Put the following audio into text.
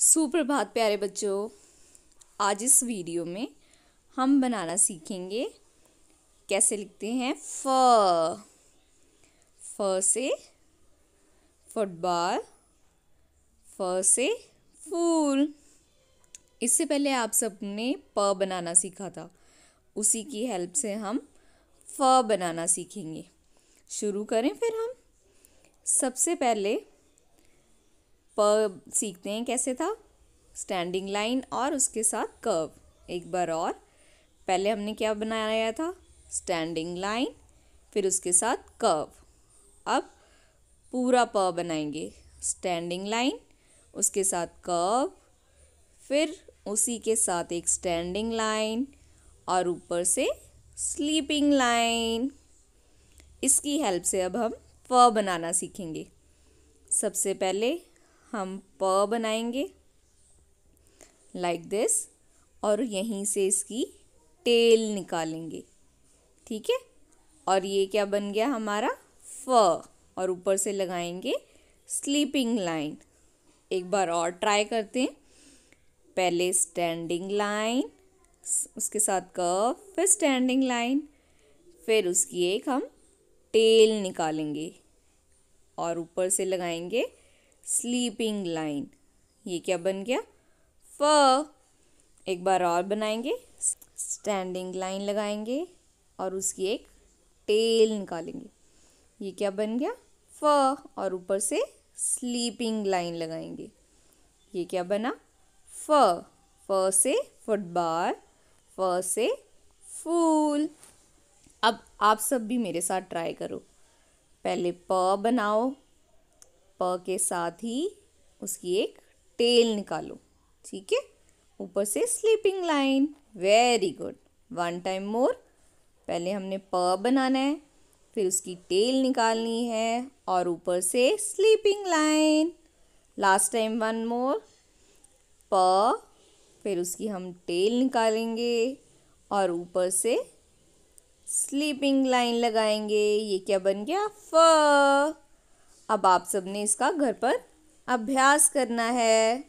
सुप्रभात प्यारे बच्चों आज इस वीडियो में हम बनाना सीखेंगे कैसे लिखते हैं फ फ से फुटबॉल फ से फूल इससे पहले आप सबने प बनाना सीखा था उसी की हेल्प से हम फ बनाना सीखेंगे शुरू करें फिर हम सबसे पहले प सीखते हैं कैसे था स्टैंडिंग लाइन और उसके साथ कर्व एक बार और पहले हमने क्या बनाया था स्टैंडिंग लाइन फिर उसके साथ कर्व अब पूरा प बनाएंगे स्टैंडिंग लाइन उसके साथ कर्व फिर उसी के साथ एक स्टैंडिंग लाइन और ऊपर से स्लीपिंग लाइन इसकी हेल्प से अब हम फ बनाना सीखेंगे सबसे पहले हम प बनाएंगे लाइक like दिस और यहीं से इसकी टेल निकालेंगे ठीक है और ये क्या बन गया हमारा फ और ऊपर से लगाएंगे स्लीपिंग लाइन एक बार और ट्राई करते हैं पहले स्टैंडिंग लाइन उसके साथ कर्व फिर स्टैंडिंग लाइन फिर उसकी एक हम टेल निकालेंगे और ऊपर से लगाएंगे स्लीपिंग लाइन ये क्या बन गया फ एक बार और बनाएंगे स्टैंडिंग लाइन लगाएंगे और उसकी एक टेल निकालेंगे ये क्या बन गया फ और ऊपर से स्लीपिंग लाइन लगाएंगे ये क्या बना फ फ से फुटबॉल फ से फूल अब आप सब भी मेरे साथ ट्राई करो पहले प बनाओ प के साथ ही उसकी एक टेल निकालो ठीक है ऊपर से sleeping line very good one time more पहले हमने प बनाना है फिर उसकी टेल निकालनी है और ऊपर से sleeping line last time one more प फिर उसकी हम टेल निकालेंगे और ऊपर से स्लीपिंग लाइन लगाएंगे ये क्या बन गया फ अब आप सबने इसका घर पर अभ्यास करना है